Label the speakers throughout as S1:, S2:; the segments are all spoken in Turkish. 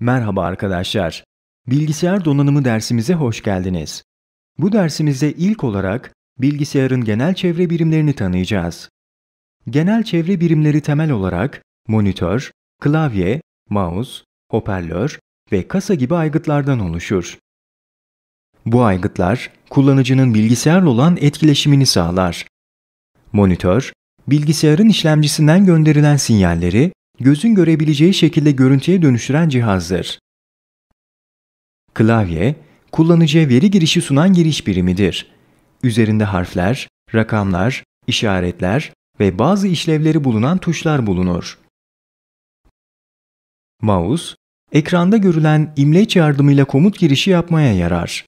S1: Merhaba arkadaşlar.
S2: Bilgisayar donanımı dersimize hoş geldiniz. Bu dersimizde ilk olarak bilgisayarın genel çevre birimlerini tanıyacağız. Genel çevre birimleri temel olarak monitör, klavye, mouse, hoparlör ve kasa gibi aygıtlardan oluşur. Bu aygıtlar kullanıcının bilgisayarla olan etkileşimini sağlar. Monitör, bilgisayarın işlemcisinden gönderilen sinyalleri gözün görebileceği şekilde görüntüye dönüştüren cihazdır. Klavye, kullanıcıya veri girişi sunan giriş birimidir. Üzerinde harfler, rakamlar, işaretler ve bazı işlevleri bulunan tuşlar bulunur. Mouse, ekranda görülen imleç yardımıyla komut girişi yapmaya yarar.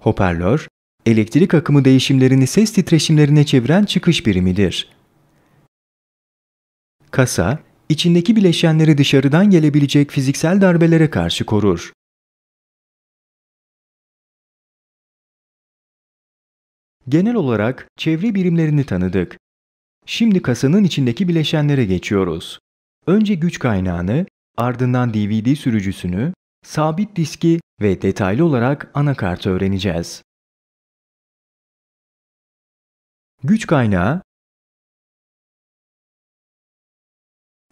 S2: Hoparlör, elektrik akımı değişimlerini ses titreşimlerine çeviren çıkış birimidir. Kasa, içindeki bileşenleri dışarıdan gelebilecek fiziksel
S1: darbelere karşı korur.
S2: Genel olarak çevre birimlerini tanıdık. Şimdi kasanın içindeki bileşenlere geçiyoruz. Önce güç kaynağını, ardından DVD sürücüsünü, sabit diski ve detaylı olarak anakartı öğreneceğiz.
S1: Güç kaynağı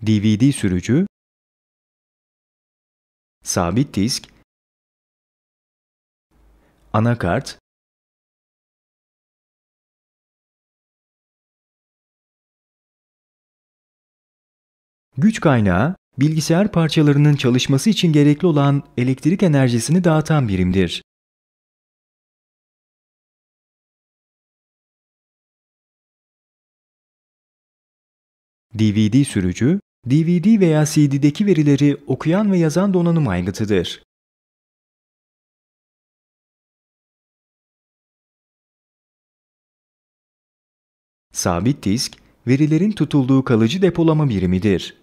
S3: DVD sürücü, sabit disk, anakart,
S1: güç kaynağı, bilgisayar parçalarının çalışması için gerekli olan elektrik enerjisini dağıtan birimdir. DVD sürücü, DVD veya CD'deki verileri okuyan ve yazan donanım aygıtıdır.
S3: Sabit disk, verilerin tutulduğu kalıcı depolama birimidir.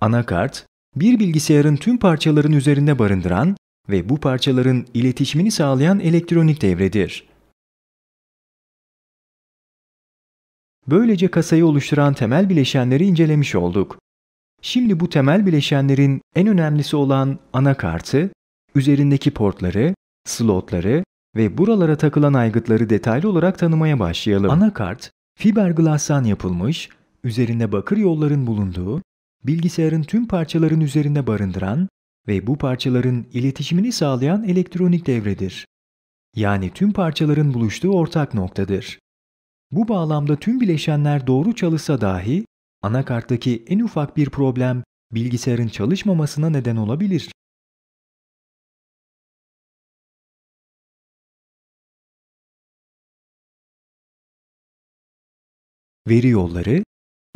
S2: Anakart, bir bilgisayarın tüm parçaların üzerinde barındıran ve bu parçaların iletişimini sağlayan elektronik devredir. Böylece kasayı oluşturan temel bileşenleri incelemiş olduk. Şimdi bu temel bileşenlerin en önemlisi olan anakartı, üzerindeki portları, slotları ve buralara takılan aygıtları detaylı olarak tanımaya başlayalım. Anakart, fiberglass'tan yapılmış, üzerinde bakır yolların bulunduğu, bilgisayarın tüm parçaların üzerinde barındıran ve bu parçaların iletişimini sağlayan elektronik devredir. Yani tüm parçaların buluştuğu ortak noktadır. Bu bağlamda tüm bileşenler doğru çalışsa dahi anakarttaki en ufak bir problem bilgisayarın çalışmamasına neden olabilir.
S3: Veri yolları,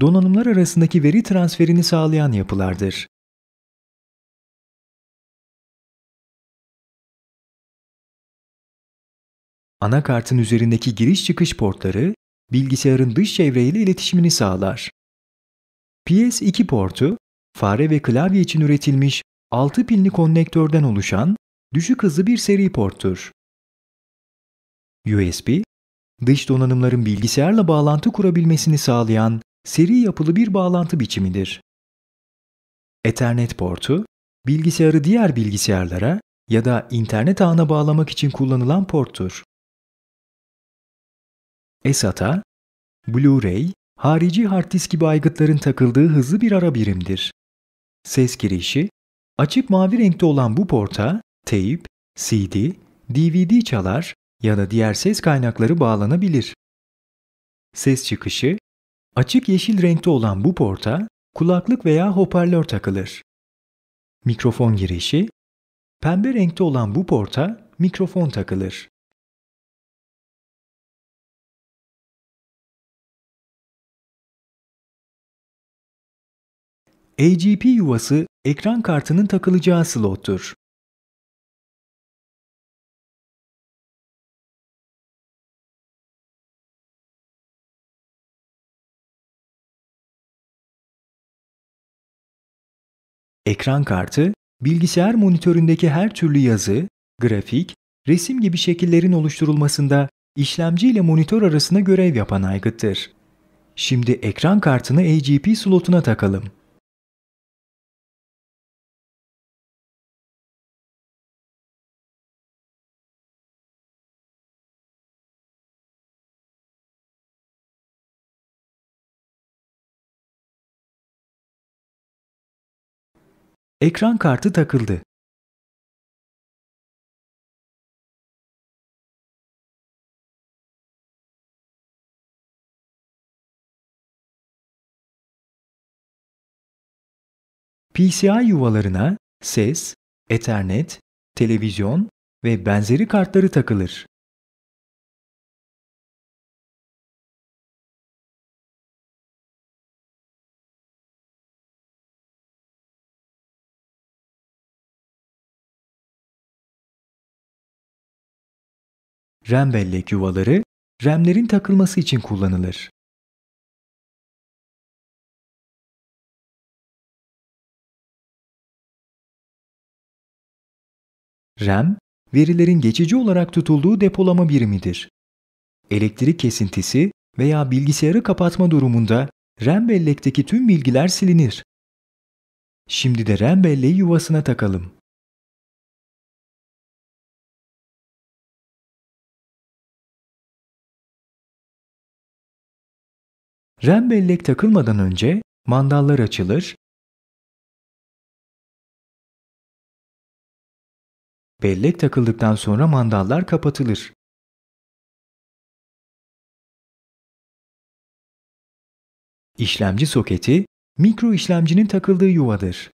S3: donanımlar arasındaki veri transferini sağlayan yapılardır.
S1: Anakartın üzerindeki
S2: giriş çıkış portları bilgisayarın dış çevreyle iletişimini sağlar. PS2 portu, fare ve klavye için üretilmiş 6 pinli konnektörden oluşan düşük hızlı bir seri porttur. USB, dış donanımların bilgisayarla bağlantı kurabilmesini sağlayan seri yapılı bir bağlantı biçimidir. Ethernet portu, bilgisayarı diğer bilgisayarlara ya da internet ağına bağlamak için kullanılan porttur. SATA, Blu-ray, harici hard disk gibi aygıtların takıldığı hızlı bir ara birimdir. Ses girişi, açık mavi renkte olan bu porta, tape, CD, DVD çalar ya da diğer ses kaynakları bağlanabilir. Ses çıkışı, açık yeşil renkte olan bu
S1: porta, kulaklık veya hoparlör takılır. Mikrofon girişi, pembe renkte olan bu porta mikrofon takılır.
S3: AGP yuvası ekran kartının takılacağı slottur.
S1: Ekran kartı, bilgisayar monitöründeki
S2: her türlü yazı, grafik, resim gibi şekillerin oluşturulmasında işlemci ile monitör arasında görev yapan aygıttır. Şimdi ekran kartını AGP slotuna
S1: takalım.
S3: Ekran kartı takıldı.
S1: PCI yuvalarına ses, Ethernet, televizyon ve benzeri kartları takılır.
S3: rem bellek yuvaları remlerin takılması için kullanılır.
S2: RAM, verilerin geçici olarak tutulduğu depolama birimidir. Elektrik kesintisi veya bilgisayarı kapatma durumunda RAM bellekteki tüm bilgiler silinir. Şimdi de RAM belleği yuvasına takalım.
S3: RAM bellek takılmadan önce mandallar açılır, bellek takıldıktan sonra mandallar kapatılır. İşlemci soketi, mikro işlemcinin takıldığı yuvadır.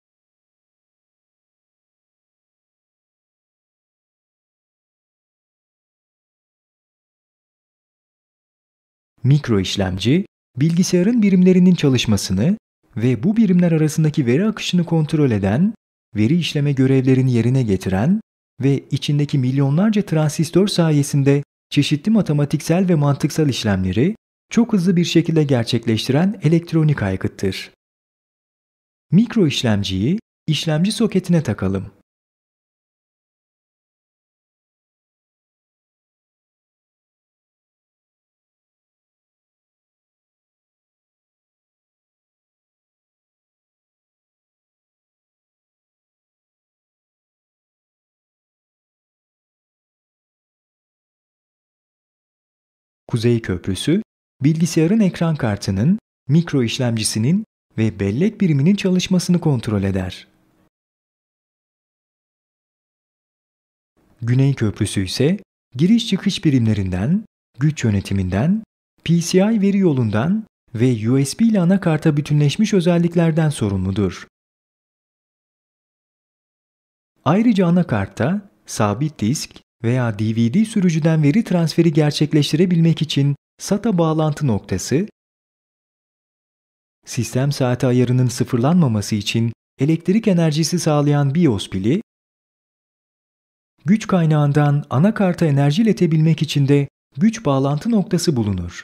S2: Mikro işlemci, bilgisayarın birimlerinin çalışmasını ve bu birimler arasındaki veri akışını kontrol eden, veri işleme görevlerini yerine getiren ve içindeki milyonlarca transistör sayesinde çeşitli matematiksel ve mantıksal işlemleri çok hızlı bir şekilde gerçekleştiren elektronik aygıttır. Mikro işlemciyi işlemci soketine takalım. Kuzey Köprüsü, bilgisayarın ekran kartının, mikro işlemcisinin ve bellek biriminin çalışmasını kontrol eder. Güney Köprüsü ise giriş çıkış birimlerinden, güç yönetiminden, PCI veri yolundan ve USB ile anakarta bütünleşmiş özelliklerden sorumludur. Ayrıca anakartta sabit disk, veya DVD sürücüden veri transferi gerçekleştirebilmek için SATA bağlantı noktası, sistem saati ayarının sıfırlanmaması için elektrik enerjisi sağlayan BIOS pili, güç kaynağından anakarta enerji iletebilmek için de güç bağlantı
S1: noktası bulunur.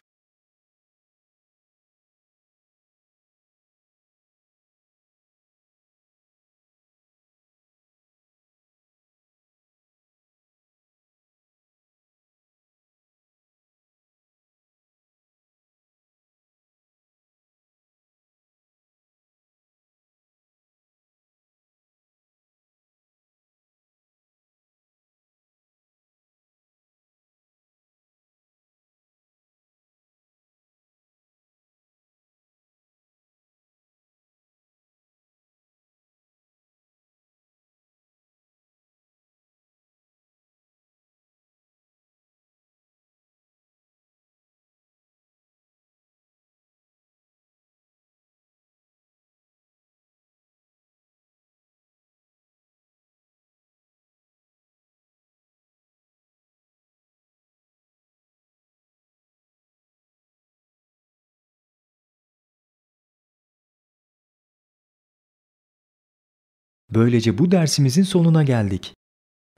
S1: Böylece bu dersimizin sonuna geldik.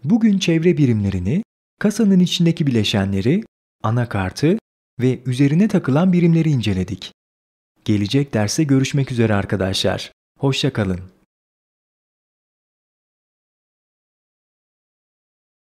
S2: Bugün çevre birimlerini, kasanın içindeki bileşenleri, anakartı ve üzerine takılan birimleri inceledik. Gelecek derse görüşmek üzere
S1: arkadaşlar. Hoşça kalın.